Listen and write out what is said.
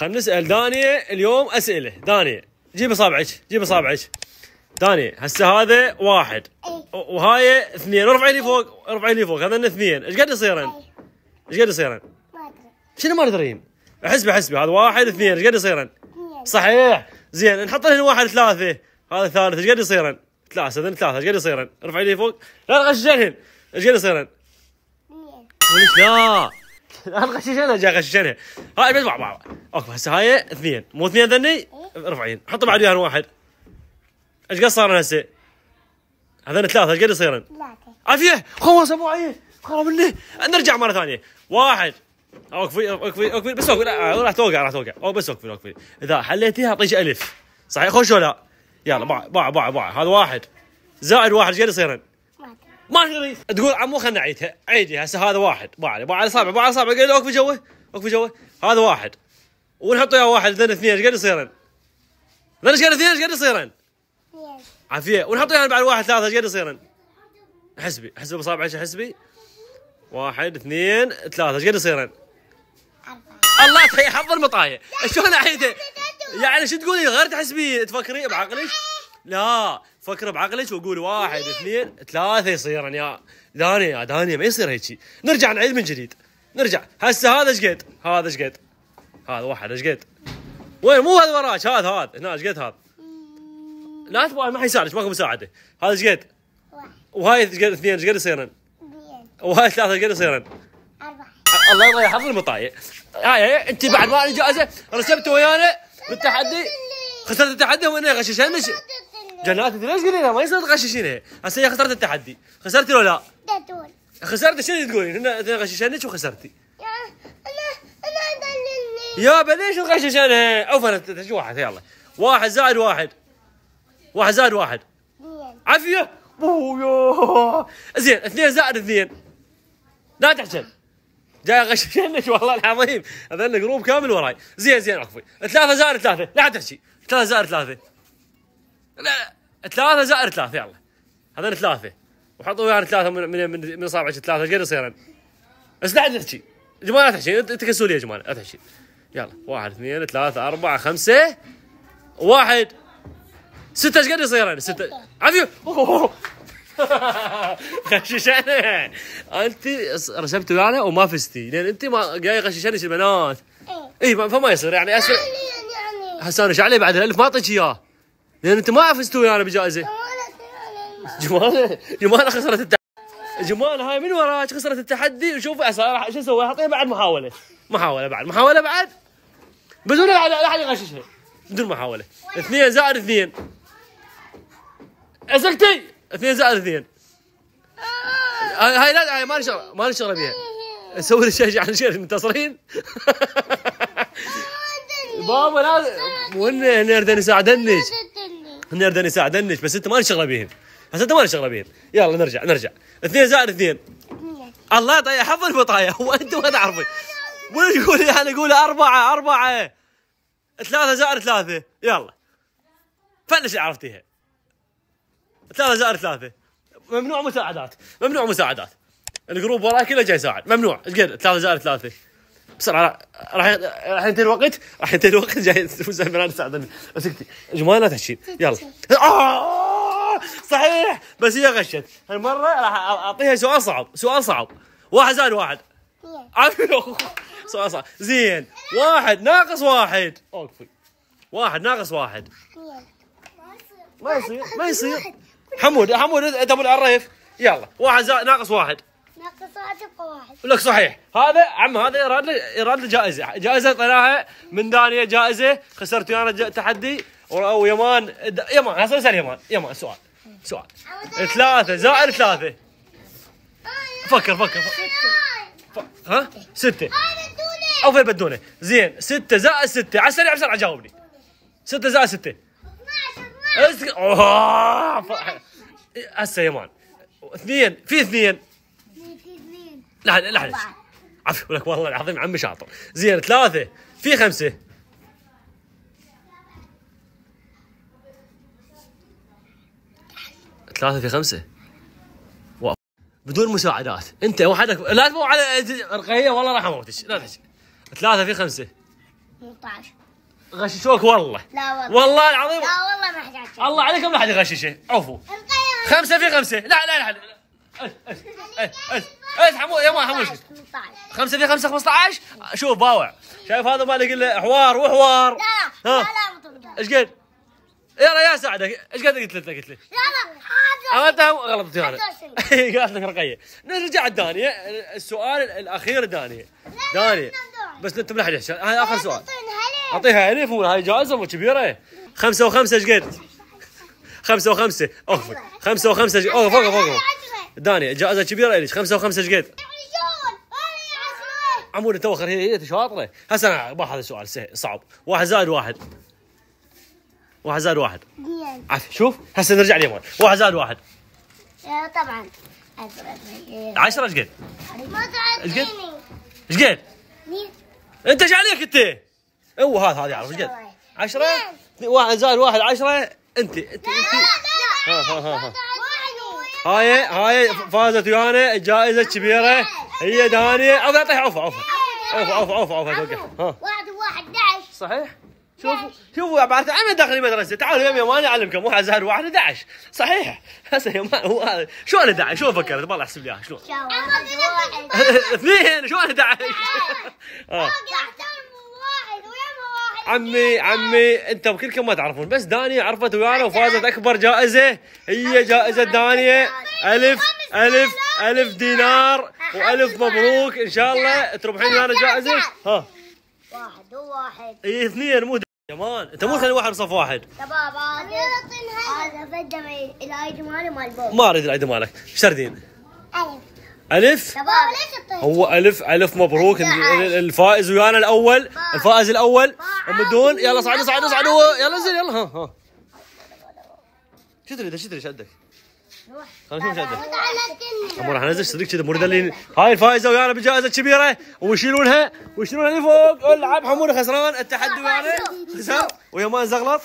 خلينا نسال دانية اليوم اسئله دانية جيب اصابعك جيب اصابعك دانية هسه هذا واحد إيه. وهاي اثنين ارفعي لي فوق ارفعي لي فوق هذا اثنين ايش قد يصيرن؟ إيه. ايش قد يصيرن؟ ما ادري شنو ما تدرين؟ احسب حسبي هذا واحد اثنين ايش قد يصيرن؟ صحيح زين نحط لهن واحد ثلاثه هذا ثالث ايش قد يصيرن؟ ثلاثه هذين ثلاثه ايش قد يصيرن؟ ارفعي لي فوق لا غششهن ايش قد يصيرن؟ لا انا غششانها جاي غششانها هاي بس بابا اوكي هسه هاي اثنين مو اثنين ذني إيه. ربعين حط بعد وياهم واحد ايش قد صار هسه؟ هذين ثلاثة ايش قد يصيرن؟ عافية خلاص ابو عيه خرب مني نرجع مرة ثانية واحد اوكفي اوكفي اوكفي بس اوقفي لا راح توقع راح توقع او بس اوكفي اوقفي اذا حليتيها اعطيك الف صحيح خوش ولا لا؟ يلا باع باع باع باع هذا واحد زائد واحد ايش قد يصيرن؟ ما تدري تقول عمو خلنا عيدها عيدي هسه هذا واحد ما عليه ما عليه صابع ما عليه صابع قال اوقف جوه اوقف جوه هذا واحد ونحط وياه واحد ذن اثنين ايش قد يصيرن؟ ذن ايش قد اثنين ايش قد يصيرن؟ عافيه ونحط وياه يعني بعد واحد ثلاثه ايش قد يصيرن؟ حسبي حسبي بصابع ايش حسبي؟ واحد اثنين ثلاثه ايش قد يصيرن؟ الله يحضر المطايا شلون اعيده؟ يعني شو تقولي غير تحسبي تفكري بعقلك؟ لا فكر بعقلك وقول واحد اثنين ثلاثه يصيرن يا داني يا داني ما يصير هيك نرجع نعيد من جديد نرجع هسه هذا ايش قد؟ هذا ايش قد؟ هذا واحد ايش قد؟ وين مو هذا وراك هذا هذا هنا ايش قد هذا؟ لا تبغى ما حيساعدك ماكو مساعده هذا ايش قد؟ وهاي ايش قد اثنين ايش قد يصيرن؟ وهاي ثلاثه ايش قد يصيرن؟ الله يرضى حظ المطايع هاي آه، انت بعد ما الجائزه رسبت ويانا بالتحدي خسرت التحدي وانا غششنك جنات انت ليش قلنا ما يصير تغششينها هسه هي خسرت التحدي خسرتي ولا لا؟ تقول خسرتي شنو تقولين؟ انا غششنك وخسرتي يا ليش تغشش انا؟ شو واحد يلا واحد زائد واحد واحد زائد واحد عافيه زين اثنين زائد اثنين لا تحجن جاي غششنك والله العظيم هذول جروب كامل وراي زين زين عفوي ثلاثة زائد ثلاثة لا تحكي ثلاثة زائد ثلاثة لا ثلاثه زائد ثلاثه يلا هذول ثلاثه وحطوا ويانا ثلاثه من من من, من صابعك ثلاثه قد يصيرن بس لا تحكي جماعة لا تحكي انت كسولي يا جماعة لا تحكي يلا واحد اثنين ثلاثة أربعة خمسة واحد ستة ايش قد يصيرن؟ ستة عفيو غششانة انت رسبت ويانا وما فزتي لان انت ما جاي غششانش البنات اي إيه، فما يصير يعني اسف يعني، يعني، يعني. هسه انا شعلي بعد الالف ما اعطيك اياه لان انت ما فزتوي انا بجائزه جمال جمال خسرت التحدي جمال هاي من وراك خسرت التحدي وشوفي عسى شو اسوي اعطيها بعد محاوله محاوله بعد محاوله بعد بدون لا احد يغششها بدون محاوله اثنين زائد اثنين اسكتي اثنين زائد اثنين هاي لا هاي ما شغله ما شغله بيها سوي لي شيء عن شيء المنتصرين بابا لا وين هن يردن يساعدنش هن يردن يساعدنش بس انت ما لك شغله بيهم بس انت ما لك شغله بيهم يلا نرجع نرجع اثنين زائد اثنين الله يعطي حظ البطايا هو انت ما تعرفي وين يقول انا يعني اقول اربعه اربعه ثلاثه زائد ثلاثه يلا فلش عرفتيها ثلاثه زائد ثلاثه ممنوع مساعدات ممنوع مساعدات الجروب وراي كله جاي يساعد ممنوع ايش قد ثلاثه زائد ثلاثه بسرعه راح راح ينتهي الوقت راح ينتهي الوقت جاي تفوز الملان ساعدني اسكتي جمال لا تحشين يلا آه! صحيح بس هي غشت هالمره راح اعطيها سؤال صعب سؤال صعب واحد زائد واحد سؤال صعب زين واحد ناقص واحد اوكي واحد ناقص واحد ما يصير ما يصير حمود حمود انت ابو العريف يلا واحد زائد ناقص واحد ناقص واحد يبقى واحد لك صحيح هذا عم هذا يراد له يراد له جائزه جائزه طلعها من دانيه جائزه خسرت ويانا تحدي ويمان يمان هسه اسال يمان يمان سؤال سؤال ثلاثة زائد ثلاثة فكر فكر, فكر. ها ستة او في البدونة زين ستة زائد ستة على السريع بسرعة جاوبني ستة زائد ستة 12 12 هسه يمان اثنين في اثنين لحظة لحظة لا عفوا لك والله العظيم عمي شاطر زين ثلاثة في خمسة ثلاثة في خمسة بدون مساعدات انت وحدك لا تبو على رقية والله راح اموتك لا تحكي ثلاثة في خمسة 18 غششوك والله لا والله والله العظيم لا والله ما حد الله عليكم لا حد يغششه عفوا خمسة في خمسة لا لا لا, لا. أل أل أل أل. ايه حمو يا ما حمود 5 في 5 15 شوف باوع شايف هذا ما له حوار وحوار لا لا لا ايش قد؟ يلا يا ساعدك ايش قد قلت لك قلت لك؟ لا لا هذا غلطت انا قالت لك رقيه نرجع دانية السؤال الاخير دانية دانية بس انت من احد هذا اخر سؤال اعطيها الف هاي جائزه مو كبيره خمسه وخمسه ايش قد؟ خمسه وخمسه اوقف خمسه وخمسه اوه اوقف اوقف داني جائزه كبيره الك خمسه وخمسه شقد؟ عمود انت وخر هي انت شاطره هسه انا باخذ سؤال صعب واحد زائد واحد واحد زائد واحد عفوا شوف هسه نرجع اليمن واحد زائد واحد طبعا 10 ايش قد؟ ما تعرفيني ايش قد؟ انت ايش عليك انت؟ هو هذا هذا يعرف ايش قد؟ 10 واحد زائد واحد 10 انت انت انت لا لا لا هاي هاي فازت ويانا الجائزة الكبيرة هي دانية عفوا اعطيها عفوا عفوا عفوا عفوا عفوا عفوا توقف ها صحيح شوفوا شوفوا بعد عم داخل المدرسه تعالوا يوم انا اعلمكم واحد زائد واحد 11 صحيح هسه يمان هو هذا شو انا 11 شو فكرت بالله احسب لي اياها شلون اثنين شو انا 11 عمي عمي انتم كلكم ما تعرفون بس دانيا عرفت ويانا وفازت اكبر جائزه هي جائزه دانيا الف الف الف دينار والف مبروك ان شاء الله تربحين ويانا جائزه ها واحد وواحد اي اثنين مو كمان انت مو خلي واحد صف واحد شباب هذا هذا فدم الايد مالي مال بوب ما اريد الايد مالك شردين الف أيوه. الف طيب، طيب. هو الف الف مبروك طيب. الفائز ويانا الاول الفائز الاول ام الدون يلا صعدوا صعدوا صعدوا يلا انزل يلا ها ها شو تريد شو تريد شدك خلنا نشوف شدك امور راح انزل صدق كذا مريد اللي هاي الفائزه ويانا بجائزه كبيره ويشيلونها ويشيلونها لفوق العب حموره خسران التحدي ويانا خسر ويا ما زغلط